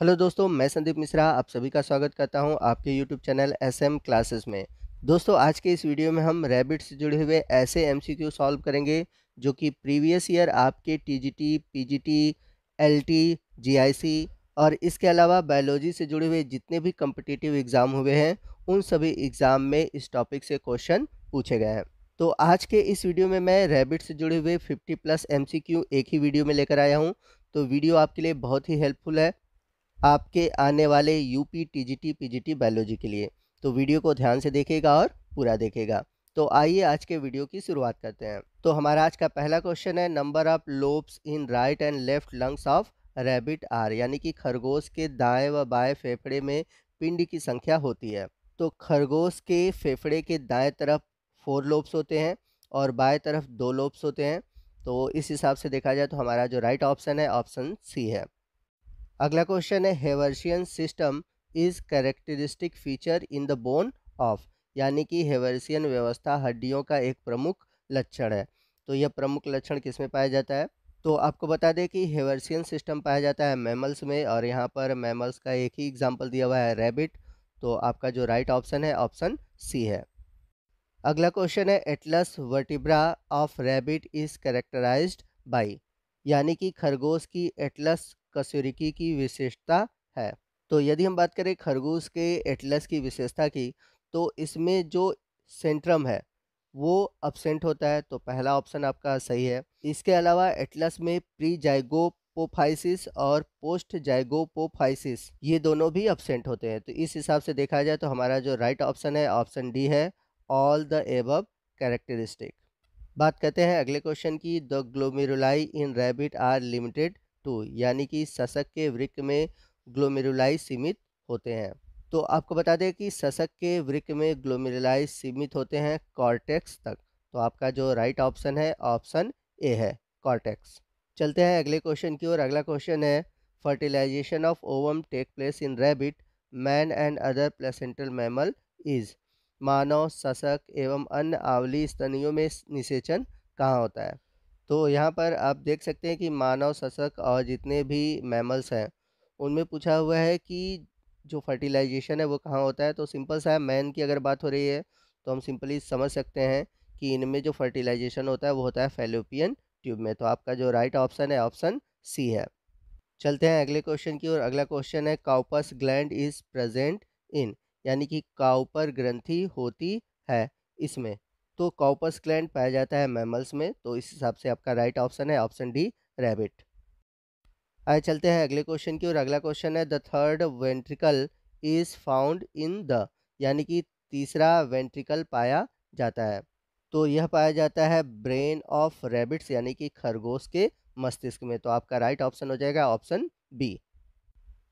hello दोस्तों मैं संदीप मिश्रा आप सभी का स्वागत करता हूं आपके YouTube channel S M classes में दोस्तों आज के इस वीडियो में हम रैबिट से जुड़े हुए ऐसे एमसीक्यू सॉल्व करेंगे जो कि प्रीवियस ईयर आपके टीजीटी, पीजीटी, एलटी, जीआईसी और इसके अलावा बायोलॉजी से जुड़े हुए जितने भी कम्पिटिटिव एग्ज़ाम हुए हैं उन सभी एग्ज़ाम में इस टॉपिक से क्वेश्चन पूछे गए हैं तो आज के इस वीडियो में मैं रैबिट से जुड़े हुए 50 प्लस एमसीक्यू एक ही वीडियो में लेकर आया हूं तो वीडियो आपके लिए बहुत ही हेल्पफुल है आपके आने वाले यूपी टीजीटी पीजीटी बायोलॉजी के लिए तो वीडियो को ध्यान से देखेगा और पूरा देखेगा तो आइए आज के वीडियो की शुरुआत करते हैं तो हमारा आज का पहला क्वेश्चन है number of lobes in right and left lungs of rabbit are यानी कि खरगोश के दाएं व बाएं फेफड़े में पिंड की संख्या होती है तो खरगोश के फेफड़े के दाएं तरफ फोर लोब्स होते हैं और बाएं तरफ दो लोब्स होते हैं तो इस हिसाब से देखा जाए तो हमारा जो राइट ऑप्शन है ऑप्शन सी है अगला क्वेश्चन है Haversian system is characteristic feature in the bone of यानी कि हेवर्सियन व्यवस्था हड्डियों का एक प्रमुख लक्षण है तो यह प्रमुख लक्षण किस में पाया जाता है तो आपको बता दें कि हेवर्सियन सिस्टम पाया जाता है मैमल्स में और यहाँ पर मैमल्स का एक ही एग्जाम्पल दिया हुआ है रेबिट तो आपका जो राइट ऑप्शन है ऑप्शन सी है अगला क्वेश्चन है atlas vertebra of rabbit is characterized by यानी कि खरगोश की एटलस कसूरिकी की विशेषता है तो यदि हम बात करें खरगोश के एटलस की विशेषता की तो इसमें जो सेंट्रम है वो अपसेंट होता है तो पहला ऑप्शन आपका सही है इसके अलावा एटलस में प्री जाइगोपोफाइसिस और पोस्ट जाइगोपोफाइसिस ये दोनों भी अपसेंट होते हैं तो इस हिसाब से देखा जाए तो हमारा जो राइट ऑप्शन है ऑप्शन डी है ऑल द एबव कैरेक्टरिस्टिक बात करते हैं अगले क्वेश्चन की the glomeruli in rabbit are limited to यानी कि शशक के वृक्क में ग्लोमेरुलाई सीमित होते हैं तो आपको बता दें कि शशक के वृक्क में ग्लोमेरुलाई सीमित होते हैं कॉर्टेक्स तक तो आपका जो राइट ऑप्शन है ऑप्शन ए है कॉर्टेक्स चलते हैं अगले क्वेश्चन की ओर अगला क्वेश्चन है fertilization of ovum take place in rabbit man and other placental mammal is मानव शसक एवं अन्य आवली स्तनियों में निषेचन कहाँ होता है तो यहाँ पर आप देख सकते हैं कि मानव शशक और जितने भी मैमल्स हैं उनमें पूछा हुआ है कि जो फर्टिलाइजेशन है वो कहाँ होता है तो सिंपल सा है मैन की अगर बात हो रही है तो हम सिंपली समझ सकते हैं कि इनमें जो फर्टिलाइजेशन होता है वो होता है फेलोपियन ट्यूब में तो आपका जो राइट ऑप्शन है ऑप्शन सी है चलते हैं अगले क्वेश्चन की और अगला क्वेश्चन है Cowper's gland is present in यानी कि काउपर ग्रंथी होती है इसमें तो कॉपस क्लैंड पाया जाता है मैमल्स में तो इस हिसाब से आपका राइट ऑप्शन है ऑप्शन डी रैबिट आए चलते हैं अगले क्वेश्चन की और अगला क्वेश्चन है the third ventricle is found in the यानी कि तीसरा वेंट्रिकल पाया जाता है तो यह पाया जाता है ब्रेन ऑफ रैबिट्स यानी कि खरगोश के मस्तिष्क में तो आपका राइट ऑप्शन हो जाएगा ऑप्शन बी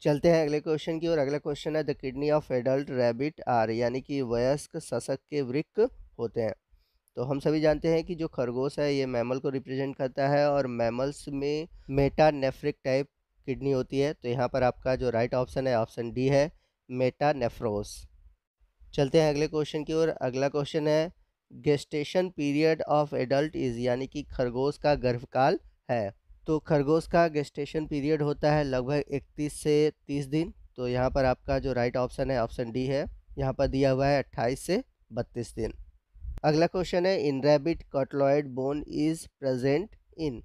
चलते हैं अगले क्वेश्चन की और अगला क्वेश्चन है the kidney of adult rabbit are यानी कि वयस्क सशक के वृक्क होते हैं तो हम सभी जानते हैं कि जो खरगोश है ये मैमल को रिप्रेजेंट करता है और मैमल्स में मेटा नेफ्रिक टाइप किडनी होती है तो यहाँ पर आपका जो राइट ऑप्शन है ऑप्शन डी है मेटा नेफ्रोस चलते हैं अगले क्वेश्चन की ओर अगला क्वेश्चन है gestation period of adult is यानी कि खरगोश का गर्भकाल है तो खरगोश का गेस्टेशन पीरियड होता है लगभग इकतीस से तीस दिन तो यहाँ पर आपका जो राइट ऑप्शन है ऑप्शन डी है यहाँ पर दिया हुआ है अट्ठाईस से बत्तीस दिन अगला क्वेश्चन है in rabbit cotyloid bone is present in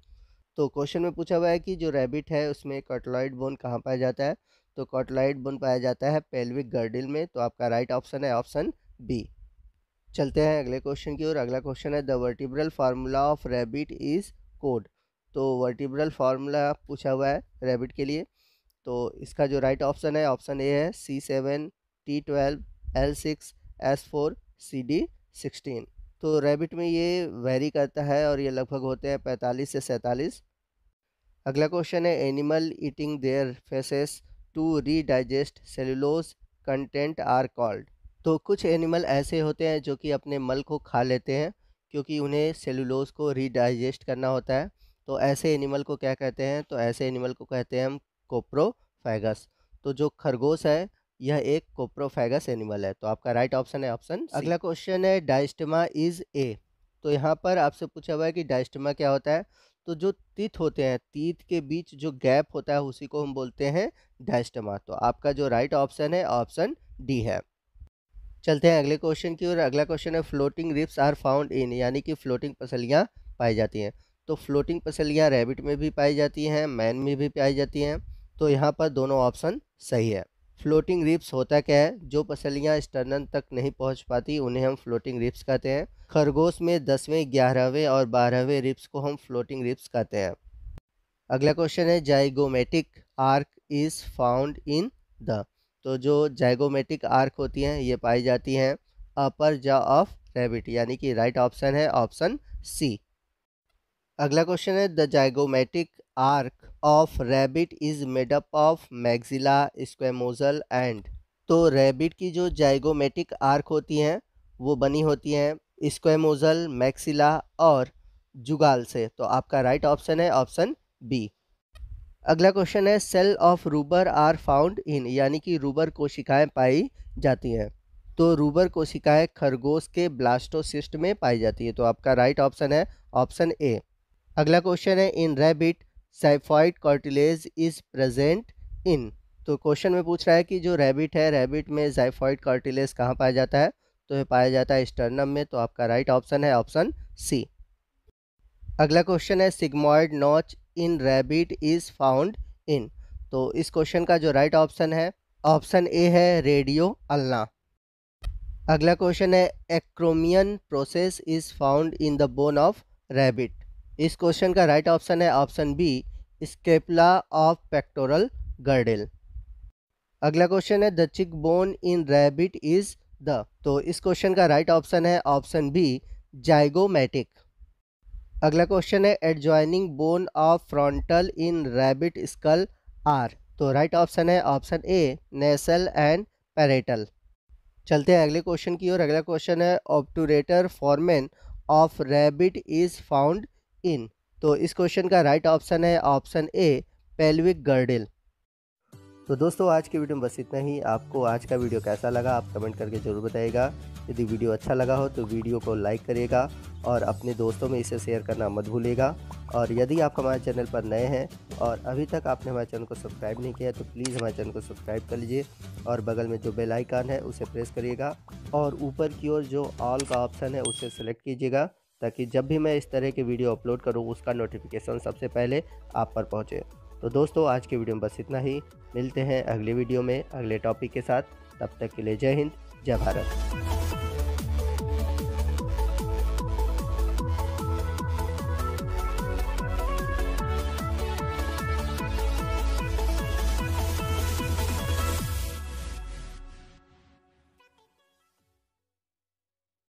तो क्वेश्चन में पूछा हुआ है कि जो रैबिट है उसमें कॉटलॉयड बोन कहाँ पाया जाता है तो कॉटलॉयड बोन पाया जाता है पेल्विक गर्डिल में तो आपका राइट ऑप्शन है ऑप्शन बी चलते हैं अगले क्वेश्चन की ओर अगला क्वेश्चन है the vertebral formula of rabbit is code तो वर्टिब्रल फार्मूला पूछा हुआ है रैबिट के लिए तो इसका जो राइट ऑप्शन है ऑप्शन ए है C seven T twelve L six S four C D sixteen तो रैबिट में ये वेरी करता है और ये लगभग होते हैं पैंतालीस से सैंतालीस अगला क्वेश्चन है animal eating their faeces to redigest cellulose content are called तो कुछ एनिमल ऐसे होते हैं जो कि अपने मल को खा लेते हैं क्योंकि उन्हें सेलुलोज को रीडाइजेस्ट करना होता है तो ऐसे एनिमल को क्या कहते हैं तो ऐसे एनिमल को कहते हैं हम कोप्रोफेगस तो जो खरगोश है यह एक कोप्रोफेगस एनिमल है तो आपका राइट ऑप्शन है ऑप्शन अगला क्वेश्चन है डाइस्टमा इज ए तो यहाँ पर आपसे पूछा हुआ है कि डाइस्टमा क्या होता है तो जो तीत होते हैं तीत के बीच जो गैप होता है उसी को हम बोलते हैं डाइस्टमा तो आपका जो राइट ऑप्शन है ऑप्शन डी है चलते हैं अगले क्वेश्चन की ओर अगला क्वेश्चन है floating ribs are found in यानी कि फ्लोटिंग पसलियाँ पाई जाती हैं तो फ्लोटिंग पसलियाँ रैबिट में भी पाई जाती हैं मैन में भी पाई जाती हैं तो यहाँ पर दोनों ऑप्शन सही है फ्लोटिंग रिप्स होता क्या है जो पसलियाँ स्टर्नन तक नहीं पहुँच पाती उन्हें हम फ्लोटिंग रिप्स कहते हैं खरगोश में दसवें ग्यारहवें और बारहवें रिप्स को हम फ्लोटिंग रिप्स कहते हैं अगला क्वेश्चन है zygomatic arch is found in the तो जो जाइगोमेटिक आर्क होती हैं ये पाई जाती हैं अपर जा ऑफ रेबिट यानी कि राइट ऑप्शन है ऑप्शन सी अगला क्वेश्चन है the zygomatic arch of rabbit is made up of maxilla squamosal and तो रैबिट की जो जाइगोमेटिक आर्क होती हैं वो बनी होती हैं स्क्वेमोजल मैक्सिला और जुगाल से तो आपका राइट ऑप्शन है ऑप्शन बी अगला क्वेश्चन है cell of rubber are found in यानी कि रूबर कोशिकाएं पाई जाती हैं तो रूबर कोशिकाएं खरगोश के ब्लास्टोसिस्ट में पाई जाती है तो आपका राइट ऑप्शन है ऑप्शन ए अगला क्वेश्चन है in rabbit xiphoid cartilage is present in तो क्वेश्चन में पूछ रहा है कि जो रैबिट है रैबिट में जाइफॉइड कार्टिलेज कहाँ पाया जाता है तो ये पाया जाता है स्टर्नम में तो आपका राइट ऑप्शन है ऑप्शन सी अगला क्वेश्चन है sigmoid notch in rabbit is found in तो इस क्वेश्चन का जो राइट ऑप्शन है ऑप्शन ए है रेडियो अल्ला अगला क्वेश्चन है acromion process is found in the bone of rabbit इस क्वेश्चन का राइट ऑप्शन है option B scapula of pectoral girdle अगला क्वेश्चन है the cheek bone in rabbit is the तो इस क्वेश्चन का राइट ऑप्शन है ऑप्शन बी जाइगोमेटिक अगला क्वेश्चन है adjoining bone of frontal in rabbit skull are तो राइट ऑप्शन है option A nasal and parietal चलते हैं अगले क्वेश्चन की ओर अगला क्वेश्चन है obturator foramen of rabbit is found in तो इस क्वेश्चन का राइट ऑप्शन है ऑप्शन ए पेल्विक गर्डिल तो दोस्तों आज की वीडियो में बस इतना ही आपको आज का वीडियो कैसा लगा आप कमेंट करके ज़रूर बताइएगा यदि वीडियो अच्छा लगा हो तो वीडियो को लाइक करिएगा और अपने दोस्तों में इसे शेयर करना मत भूलिएगा और यदि आप हमारे चैनल पर नए हैं और अभी तक आपने हमारे चैनल को सब्सक्राइब नहीं किया तो प्लीज़ हमारे चैनल को सब्सक्राइब कर लीजिए और बगल में जो बेल आइकन है उसे प्रेस करिएगा और ऊपर की ओर जो ऑल का ऑप्शन है उसे सेलेक्ट कीजिएगा ताकि जब भी मैं इस तरह के वीडियो अपलोड करूँ उसका नोटिफिकेशन सबसे पहले आप पर पहुँचे तो दोस्तों आज के वीडियो में बस इतना ही मिलते हैं अगले वीडियो में अगले टॉपिक के साथ तब तक के लिए जय हिंद जय भारत